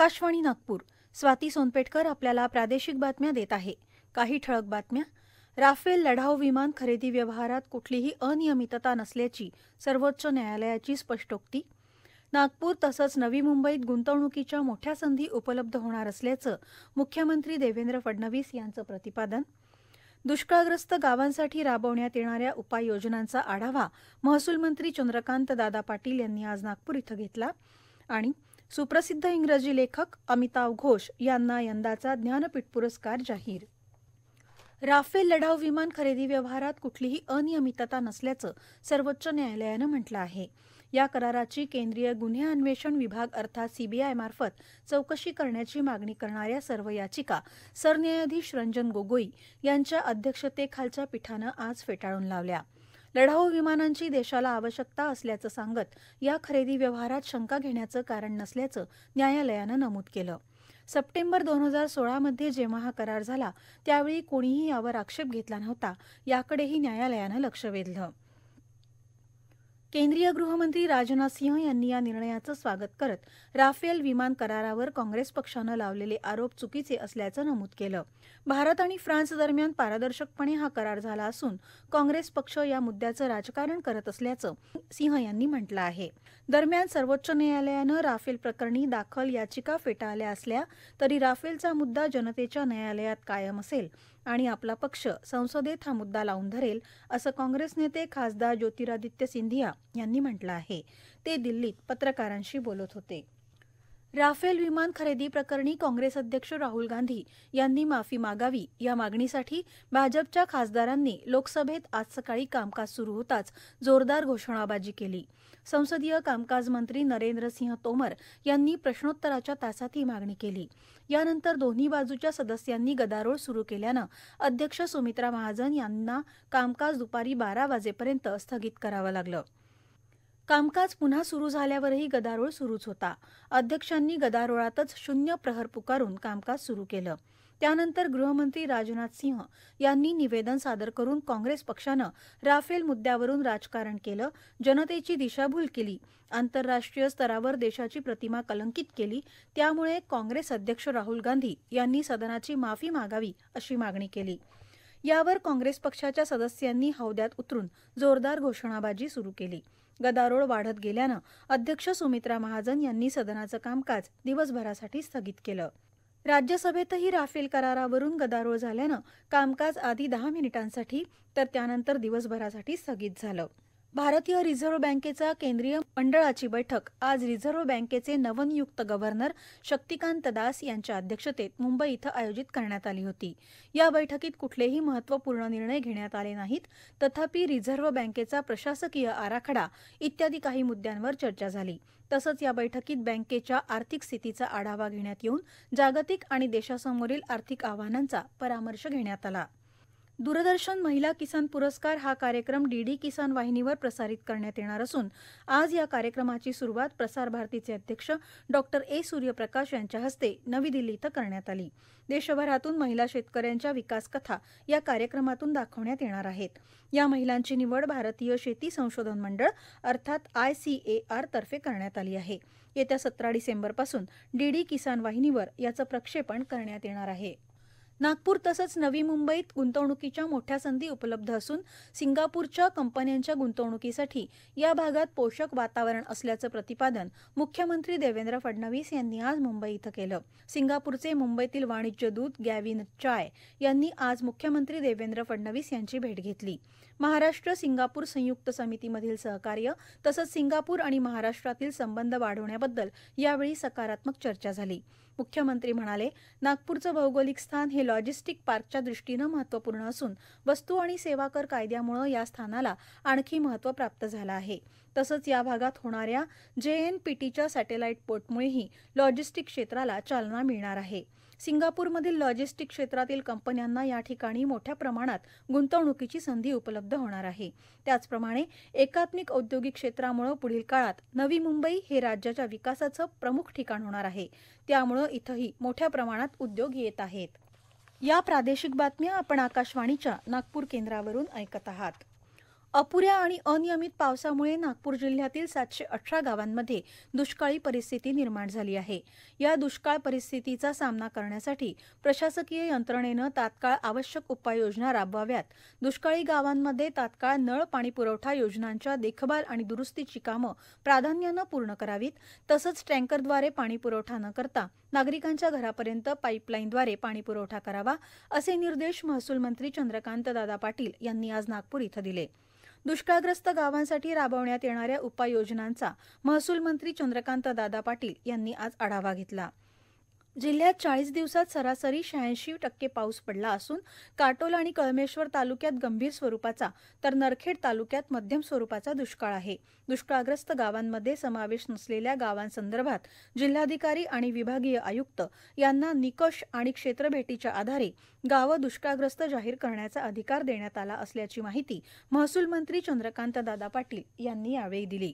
आकाशवाणी नागपूर स्वाती सोनपेटकर आपल्याला प्रादेशिक बातम्या देत आहे काही ठळक बातम्या राफेल लढाऊ विमान खरेदी व्यवहारात कुठलीही अनियमितता नसल्याची सर्वोच्च न्यायालयाची स्पष्टोक्ती नागपूर तसंच नवी मुंबईत गुंतवणुकीच्या मोठ्या संधी उपलब्ध होणार असल्याचं मुख्यमंत्री देवेंद्र फडणवीस यांचं प्रतिपादन दुष्काळग्रस्त गावांसाठी राबवण्यात येणाऱ्या उपाययोजनांचा आढावा महसूल मंत्री चंद्रकांत दादा पाटील यांनी आज नागपूर इथं घेतला आणि सुप्रसिद्ध इंग्रजी लेखक अमिताभ घोष यांना यंदाचा ज्ञानपीठ पुरस्कार जाहीर राफेल लढाऊ विमान खरेदी व्यवहारात कुठलीही अनियमितता नसल्याचं सर्वोच्च न्यायालयानं म्हटलं आहे या कराराची केंद्रीय गुन्हे अन्वेषण विभाग अर्थात सीबीआय मार्फत चौकशी करण्याची मागणी करणाऱ्या सर्व याचिका सरन्यायाधीश रंजन गोगोई यांच्या अध्यक्षतेखालच्या पीठानं आज फेटाळून लावल्या लढाऊ विमानांची देशाला आवश्यकता असल्याचं सांगत या खरेदी व्यवहारात शंका घेण्याचं कारण नसल्याचं न्यायालयानं नमूद केलं सप्टेंबर दोन हजार सोळामध्ये जेव्हा हा करार झाला त्यावेळी कोणीही यावर आक्षेप घेतला नव्हता याकडेही न्यायालयानं लक्ष वेधलं केंद्रीय गृहमंत्री राजनाथ सिंह यांनी या निर्णयाचं स्वागत करत राफेल विमान करारावर काँग्रेस पक्षानं लावलेले आरोप चुकीचे असल्याचं नमूद केलं भारत आणि फ्रान्स दरम्यान पारदर्शकपणे हा करार झाला असून काँग्रेस पक्ष या मुद्द्याचं राजकारण करत असल्याचं सिंह यांनी म्हटलं आहे दरम्यान सर्वोच्च न्यायालयानं राफेल प्रकरणी दाखल याचिका फेटाळल्या असल्या तरी राफेलचा मुद्दा जनतेच्या न्यायालयात कायम असेल आणि आपला पक्ष संसदेत हा मुद्दा लावून धरेल असं काँग्रेस नेते खासदार ज्योतिरादित्य सिंधिया यांनी म्हटलं आहे ते दिल्लीत पत्रकारांशी बोलत होते राफेल विमान खरेदी प्रकरणी काँग्रेस अध्यक्ष राहुल गांधी यांनी माफी मागावी या मागणीसाठी भाजपच्या खासदारांनी लोकसभेत आज सकाळी कामकाज सुरू होताच जोरदार घोषणाबाजी केली संसदीय कामकाज मंत्री नरेंद्र सिंह तोमर यांनी प्रश्नोत्तराच्या तासात ही मागणी केली यानंतर दोन्ही बाजूच्या सदस्यांनी गदारोळ सुरू केल्यानं अध्यक्ष सुमित्रा महाजन यांना कामकाज दुपारी बारा वाजेपर्यंत स्थगित करावं लागलं कामकाज पुन्हा सुरू झाल्यावरही गदारोळ सुरूच होता अध्यक्षांनी गदारोळातच शून्य प्रहर पुकारून कामकाज सुरू केलं त्यानंतर गृहमंत्री राजनाथ सिंह यांनी निवेदन सादर करून काँग्रेस पक्षानं राफेल मुद्द्यावरून राजकारण केलं जनतेची दिशाभूल केली आंतरराष्ट्रीय स्तरावर देशाची प्रतिमा कलंकित केली त्यामुळे काँग्रेस अध्यक्ष राहुल गांधी यांनी सदनाची माफी मागावी अशी मागणी केली यावर काँग्रेस पक्षाच्या सदस्यांनी हौद्यात उतरून जोरदार घोषणाबाजी सुरू केली गदारोळ वाढत गेल्यानं अध्यक्ष सुमित्रा महाजन यांनी सदनाचं कामकाज दिवसभरासाठी स्थगित केलं राज्यसभेतही राफेल करारावरून गदारोळ झाल्यानं कामकाज आधी दहा मिनिटांसाठी तर त्यानंतर दिवसभरासाठी स्थगित झालं भारतीय रिझर्व्ह बँकेच्या केंद्रीय मंडळाची बैठक आज रिझर्व्ह बँकेचे नवनियुक्त गव्हर्नर शक्तिकांत दास यांच्या अध्यक्षतेत मुंबई इथं आयोजित करण्यात आली होती या बैठकीत कुठलेही महत्वपूर्ण निर्णय घेण्यात आले नाहीत तथापि रिझर्व्ह बँकेचा प्रशासकीय आराखडा इत्यादी काही मुद्द्यांवर चर्चा झाली तसंच या बैठकीत बँकेच्या आर्थिक स्थितीचा आढावा घेण्यात येऊन जागतिक आणि देशासमोरील आर्थिक आव्हानांचा परामर्श घेण्यात आला दूरदर्शन महिला किसान पुरस्कार हा कार्यक्रम डीडी किसान वाहिनीवर प्रसारित करण्यात येणार असून आज या कार्यक्रमाची सुरुवात प्रसार भारतीचे अध्यक्ष डॉक्टर ए सूर्यप्रकाश यांच्या हस्ते नवी दिल्ली इथं करण्यात आली देशभरातून महिला शेतकऱ्यांच्या विकास कथा या कार्यक्रमातून दाखवण्यात येणार आहेत या महिलांची निवड भारतीय शेती संशोधन मंडळ अर्थात आय सी ए आर तर्फे करण्यात आली आहे येत्या सतरा डिसेंबरपासून डीडी किसान वाहिनीवर याचं प्रक्षेपण करण्यात येणार आहे नागपूर तसंच नवी मुंबईत गुंतवणुकीच्या मोठ्या संधी उपलब्ध असून सिंगापूरच्या कंपन्यांच्या गुंतवणुकीसाठी या भागात पोषक वातावरण असल्याचं प्रतिपादन मुख्यमंत्री देवेंद्र फडणवीस यांनी आज मुंबई इथं केलं सिंगापूरचे मुंबईतील वाणिज्य दूत गॅविन चाय यांनी आज मुख्यमंत्री देवेंद्र फडणवीस यांची भेट घेतली महाराष्ट्र सिंगापूर संयुक्त समितीमधील सहकार्य तसंच सिंगापूर आणि महाराष्ट्रातील संबंध वाढवण्याबद्दल यावेळी सकारात्मक चर्चा झाली मुख्यमंत्री म्हणाले नागपूरचं भौगोलिक स्थान हे लॉजिस्टिक पार्कच्या दृष्टीनं महत्वपूर्ण असून वस्तू आणि सेवा कर कायद्यामुळे या स्थानाला आणखी महत्व प्राप्त झालं आहे तसंच या भागात होणाऱ्या जे एन टीच्या सॅटेलाईट पोर्टमुळेही लॉजिस्टिक क्षेत्राला चालना मिळणार आहे सिंगापूरमधील लॉजिस्टिक क्षेत्रातील कंपन्यांना या ठिकाणी मोठ्या प्रमाणात गुंतवणुकीची संधी उपलब्ध होणार आहे त्याचप्रमाणे एकात्मिक औद्योगिक क्षेत्रामुळे पुढील काळात नवी मुंबई हे राज्याच्या विकासाचं प्रमुख ठिकाण होणार आहे त्यामुळे इथंही मोठ्या प्रमाणात उद्योग येत आहेत या प्रादेशिक बातम्या आपण आकाशवाणीच्या नागपूर केंद्रावरून ऐकत आहात अपुऱ्या आणि अनियमित पावसामुळे नागपूर जिल्ह्यातील सातशे अठरा गावांमध्ये दुष्काळी परिस्थिती निर्माण झाली आहे या दुष्काळ परिस्थितीचा सामना करण्यासाठी प्रशासकीय यंत्रणेनं तात्काळ आवश्यक उपाययोजना राबवाव्यात दुष्काळी गावांमध्ये तात्काळ नळ पाणी पुरवठा योजनांच्या देखभाल आणि दुरुस्तीची कामं प्राधान्यानं पूर्ण करावीत तसंच टँकरद्वारे पाणी पुरवठा न करता नागरिकांच्या घरापर्यंत पाईपलाईनद्वारे पाणी पुरवठा करावा असे निर्देश महसूल मंत्री चंद्रकांत दादा पाटील यांनी आज नागपूर इथं दिले दुष्काळग्रस्त गावांसाठी राबवण्यात येणाऱ्या उपाययोजनांचा महसूल मंत्री चंद्रकांत दादा पाटील यांनी आज आढावा घेतला जिल्ह्यात चाळीस दिवसात सरासरी शहाऐंशी टक्के पाऊस पडला असून काटोल आणि कळमेश्वर तालुक्यात गंभीर स्वरूपाचा तर नरखेड तालुक्यात मध्यम स्वरूपाचा दुष्काळ आहे दुष्काळग्रस्त गावांमध्ये समावेश नसलेल्या गावांसंदर्भात जिल्हाधिकारी आणि विभागीय आयुक्त यांना निकष आणि क्षेत्रभेटीच्या आधारे गावं दुष्काळग्रस्त जाहीर करण्याचा अधिकार देण्यात आला असल्याची माहिती महसूल मंत्री चंद्रकांत दादा पाटील यांनी यावेळी दिली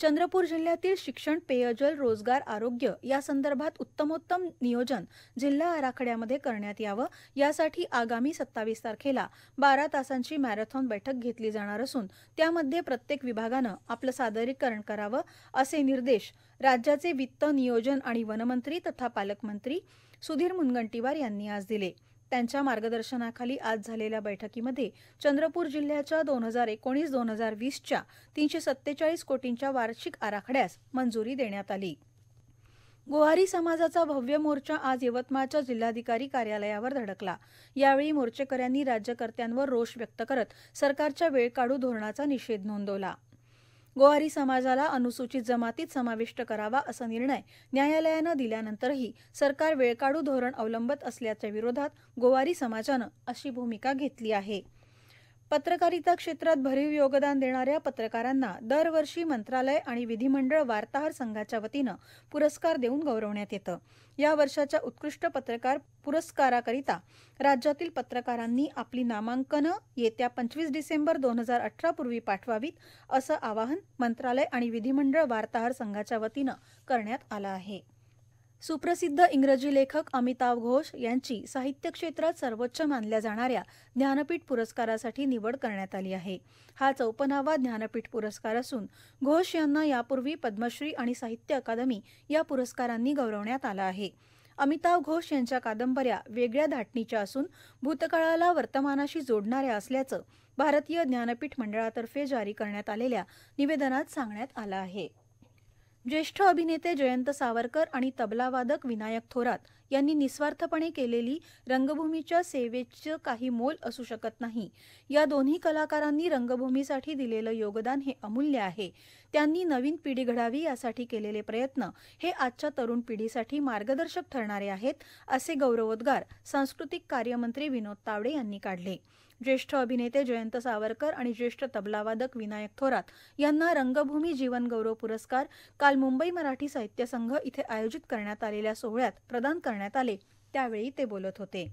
चंद्रपूर जिल्ह्यातील शिक्षण पेयजल रोजगार आरोग्य या संदर्भात उत्तमोत्तम नियोजन जिल्हा आराखड्यामध्ये करण्यात यावं यासाठी आगामी सत्तावीस तारखेला बारा तासांची मॅरेथॉन बैठक घेतली जाणार असून त्यामध्ये प्रत्येक विभागानं आपलं सादरीकरण करावं असे निर्देश राज्याचे वित्त नियोजन आणि वनमंत्री तथा पालकमंत्री सुधीर मुनगंटीवार यांनी आज दिले त्यांच्या मार्गदर्शनाखाली आज झालेल्या बैठकीमध्ये चंद्रपूर जिल्ह्याच्या दोन हजार एकोणीस दोन हजार वीसच्या तीनशे सत्तेचाळीस कोटींच्या वार्षिक आराखड्यास मंजुरी देण्यात आली गोहारी समाजाचा भव्य मोर्चा आज यवतमाळच्या जिल्हाधिकारी कार्यालयावर धडकला यावेळी मोर्चेकऱ्यांनी राज्यकर्त्यांवर रोष व्यक्त करत सरकारच्या वेळ धोरणाचा निषेध नोंदवला गोवारी समाजाला अनुसूचित जमातीत समाविष्ट करावा असा निर्णय न्यायालयानं दिल्यानंतरही सरकार वेळकाडू धोरण अवलंबत असल्याच्या विरोधात गोवारी समाजानं अशी भूमिका घेतली आहे पत्रकारिता क्षेत्रात भरीव योगदान देणाऱ्या पत्रकारांना दरवर्षी मंत्रालय आणि विधिमंडळ वार्ताहर संघाच्या वतीनं पुरस्कार देऊन गौरवण्यात येतं या वर्षाच्या उत्कृष्ट पत्रकार पुरस्काराकरिता राज्यातील पत्रकारांनी आपली नामांकनं येत्या पंचवीस डिसेंबर दोन हजार अठरा पूर्वी पाठवावीत असं आवाहन मंत्रालय आणि विधिमंडळ वार्ताहर संघाच्या वतीनं करण्यात आलं आहे सुप्रसिद्ध इंग्रजी लेखक अमिताभ घोष यांची साहित्य क्षेत्रात सर्वोच्च मानल्या जाणाऱ्या ज्ञानपीठ पुरस्कारासाठी निवड करण्यात आली आहे हा चौपनावा ज्ञानपीठ पुरस्कार असून घोष यांना यापूर्वी पद्मश्री आणि साहित्य अकादमी या पुरस्कारांनी गौरवण्यात आला आहे अमिताभ घोष यांच्या कादंबऱ्या वेगळ्या धाटणीच्या असून भूतकाळाला वर्तमानाशी जोडणाऱ्या असल्याचं भारतीय ज्ञानपीठ मंडळातर्फे जारी करण्यात आलेल्या निवेदनात सांगण्यात आलं आहे ज्येष्ठ अभिनेते जयंत सावरकर आणि तबलावादक विनायक थोरात यांनी निस्वार्थपणे केलेली रंगभूमीच्या सेवेचं काही मोल असू शकत नाही या दोन्ही कलाकारांनी रंगभूमीसाठी दिलेलं योगदान हे अमूल्य आहे त्यांनी नवीन पिढी घडावी यासाठी केलेले प्रयत्न हे आजच्या तरुण पिढीसाठी मार्गदर्शक ठरणारे आहेत असे गौरवोद्गार सांस्कृतिक कार्यमंत्री विनोद तावडे यांनी काढले ज्येष्ठ अभिनेते जयंत सावरकर आणि ज्येष्ठ तबलावादक विनायक थोरात यांना रंगभूमी जीवन गौरव पुरस्कार काल मुंबई मराठी साहित्य संघ इथे आयोजित करण्यात आलेल्या सोहळ्यात प्रदान करण्यात आले त्यावेळी ते बोलत होते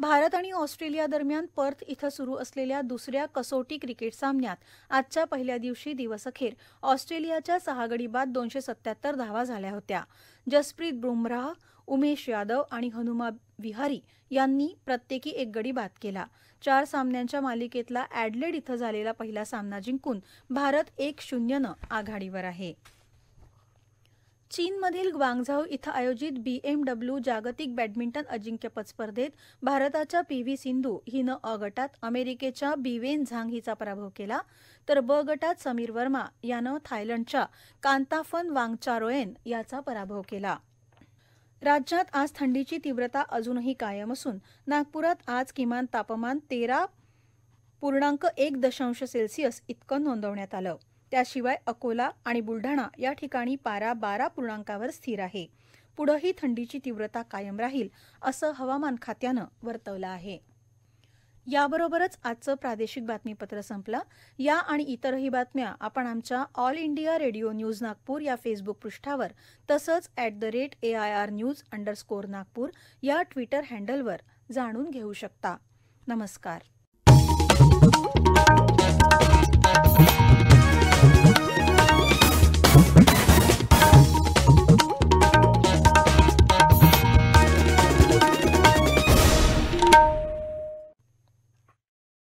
भारत आणि ऑस्ट्रेलिया दरम्यान पर्थ इथं सुरू असलेल्या दुसऱ्या कसोटी क्रिकेट सामन्यात आजच्या पहिल्या दिवशी दिवस अखेर ऑस्ट्रेलियाच्या सहा गडी बाद दोनशे सत्याहत्तर धावा झाल्या होत्या जसप्रीत बुमराह उमेश यादव आणि हनुमा विहारी यांनी प्रत्येकी एक गडी बाद केला चार सामन्यांच्या मालिकेतला अॅडलेड इथं झालेला पहिला सामना जिंकून भारत एक शून्यनं आघाडीवर आहे चीनमधील ग्वांगझाऊ इथं आयोजित बीएमडब्ल्यू जागतिक बॅडमिंटन अजिंक्यपद स्पर्धेत भारताच्या पी व्ही सिंधू हिनं अ गटात अमेरिकेच्या बीवेन झांग हिचा पराभव केला तर ब गटात समीर वर्मा यानं थायलंडच्या कांताफन वांगचारोएन याचा पराभव केला राज्यात आज थंडीची तीव्रता अजूनही कायम असून नागपुरात आज किमान तापमान तेरा पूर्णांक एक दशांश सेल्सिअस इतकं नोंदवण्यात आलं त्याशिवाय अकोला आणि बुलढाणा या ठिकाणी पारा बारा पूर्णांकावर स्थिर आहे पुढंही थंडीची तीव्रता कायम राहील असं हवामान खात्यानं वर्तवलं आहे याबरोबरच आजचं प्रादेशिक बातमीपत्र संपलं या आणि इतरही बातम्या आपण आमच्या All India Radio news Nagpur या फेसबुक पृष्ठावर तसंच at the rate A I R news underscore Nagpur या ट्विटर हँडलवर जाणून घेऊ शकता नमस्कार